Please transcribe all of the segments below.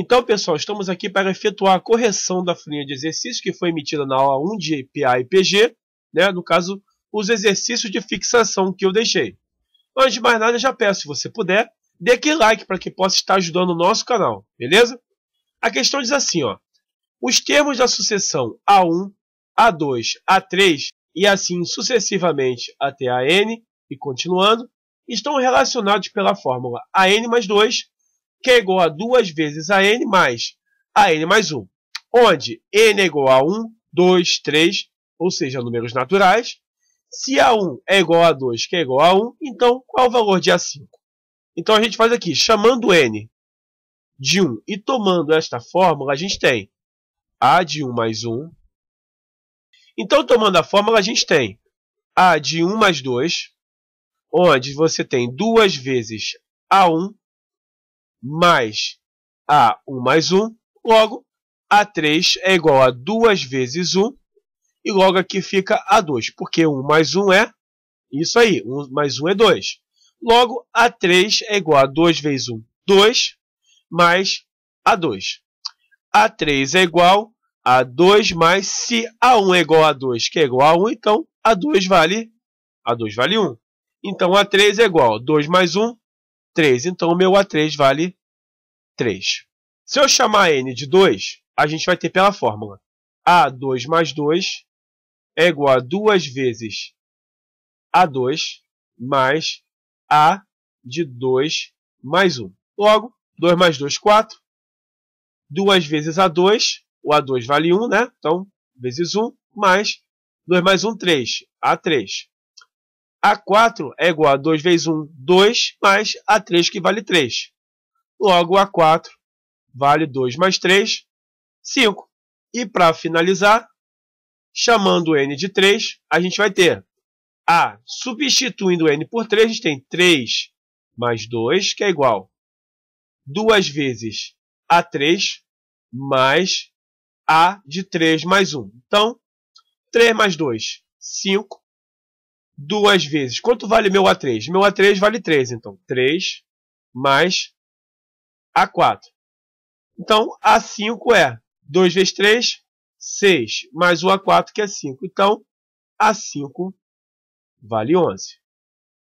Então, pessoal, estamos aqui para efetuar a correção da folhinha de exercício que foi emitida na aula 1 de PA e PG, né? no caso, os exercícios de fixação que eu deixei. Antes de mais nada, já peço, se você puder, dê aquele like para que possa estar ajudando o nosso canal, beleza? A questão diz assim, ó, os termos da sucessão A1, A2, A3 e assim sucessivamente até AN e continuando, estão relacionados pela fórmula AN mais 2 que é igual a 2 vezes a n mais a n mais 1, onde n é igual a 1, 2, 3, ou seja, números naturais. Se A1 é igual a 2, que é igual a 1, então qual é o valor de A5? Então a gente faz aqui, chamando n de 1 e tomando esta fórmula, a gente tem A de 1 mais 1. Então, tomando a fórmula, a gente tem A de 1 mais 2, onde você tem 2 vezes A1 mais A1 mais 1. Logo, A3 é igual a 2 vezes 1. E logo aqui fica A2, porque 1 mais 1 é isso aí. 1 mais 1 é 2. Logo, A3 é igual a 2 vezes 1, 2, mais A2. A3 é igual a 2 mais, se A1 é igual a 2, que é igual a 1, então A2 vale, A2 vale 1. Então, A3 é igual a 2 mais 1, 3. Então, o meu A3 vale 3. Se eu chamar N de 2, a gente vai ter pela fórmula A2 mais 2 é igual a 2 vezes A2 mais A de 2 mais 1. Logo, 2 mais 2, 4. 2 vezes A2, o A2 vale 1, né? Então, vezes 1, mais 2 mais 1, 3. A3 a4 é igual a 2 vezes 1, 2, mais A3, que vale 3. Logo, A4 vale 2 mais 3, 5. E para finalizar, chamando n de 3, a gente vai ter A substituindo n por 3, a gente tem 3 mais 2, que é igual a 2 vezes A3 mais A de 3 mais 1. Então, 3 mais 2, 5 duas vezes. Quanto vale meu A3? Meu A3 vale 3, então. 3 mais A4. Então, A5 é 2 vezes 3, 6, mais o A4 que é 5. Então, A5 vale 11.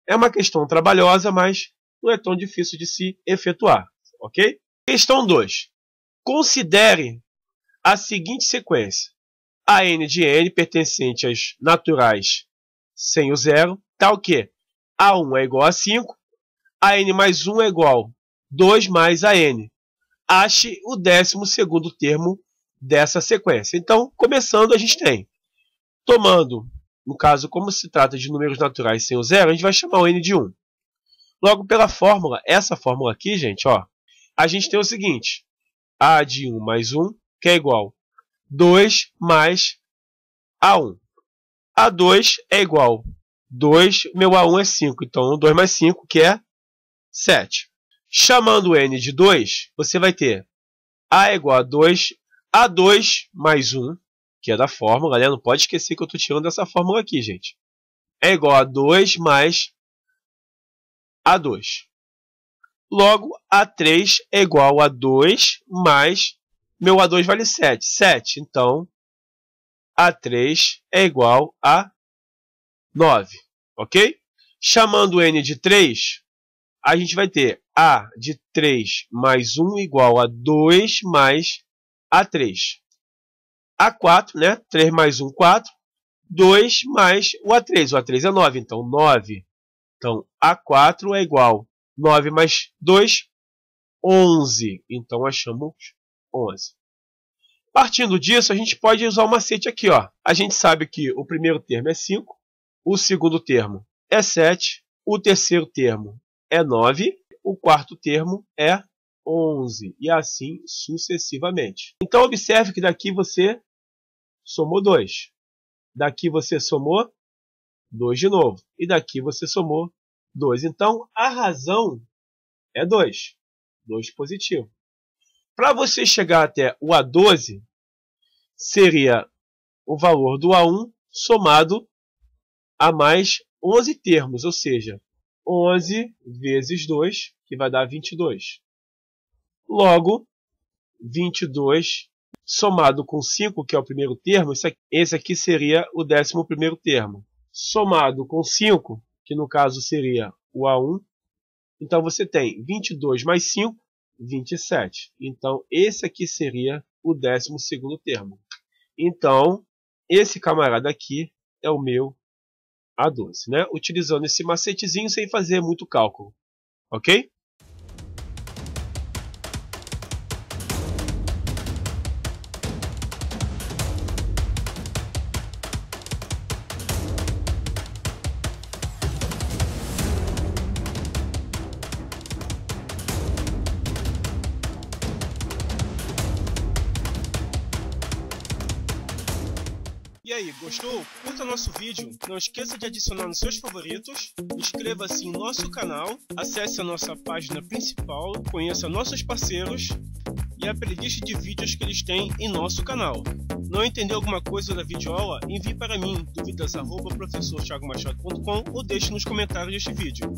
É uma questão trabalhosa, mas não é tão difícil de se efetuar, ok? Questão 2. Considere a seguinte sequência. A n de n pertencente às naturais sem o zero, está o quê? A1 é igual a 5, AN mais 1 é igual a 2 mais AN. Ache o 12º termo dessa sequência. Então, começando, a gente tem, tomando, no caso, como se trata de números naturais sem o zero, a gente vai chamar o N de 1. Logo, pela fórmula, essa fórmula aqui, gente, ó, a gente tem o seguinte, A de 1 mais 1, que é igual a 2 mais A1. A2 é igual a 2, meu A1 é 5. Então, 2 mais 5, que é 7. Chamando N de 2, você vai ter A é igual a 2, A2 mais 1, que é da fórmula, galera. Não pode esquecer que eu estou tirando dessa fórmula aqui, gente. É igual a 2 mais A2. Logo, A3 é igual a 2 mais meu A2 vale 7. 7, então, a3 é igual a 9, ok? Chamando n de 3, a gente vai ter A de 3 mais 1 igual a 2 mais A3. A4, né? 3 mais 1, 4. 2 mais o A3. O A3 é 9, então 9. Então, A4 é igual 9 mais 2, 11. Então, achamos 11. Partindo disso, a gente pode usar o macete aqui. Ó. A gente sabe que o primeiro termo é 5, o segundo termo é 7, o terceiro termo é 9, o quarto termo é 11, e assim sucessivamente. Então, observe que daqui você somou 2, daqui você somou 2 de novo, e daqui você somou 2. Então, a razão é 2, 2 positivo. Para você chegar até o A12, seria o valor do A1 somado a mais 11 termos, ou seja, 11 vezes 2, que vai dar 22. Logo, 22 somado com 5, que é o primeiro termo, esse aqui seria o décimo primeiro termo. Somado com 5, que no caso seria o A1, então você tem 22 mais 5, 27. Então, esse aqui seria o 12 termo. Então, esse camarada aqui é o meu A12, né? Utilizando esse macetezinho sem fazer muito cálculo, ok? aí, gostou? Curta nosso vídeo, não esqueça de adicionar nos seus favoritos, inscreva-se em nosso canal, acesse a nossa página principal, conheça nossos parceiros e a playlist de vídeos que eles têm em nosso canal. Não entendeu alguma coisa da videoaula? Envie para mim, dúvidas@professortiagomachado.com ou deixe nos comentários deste vídeo.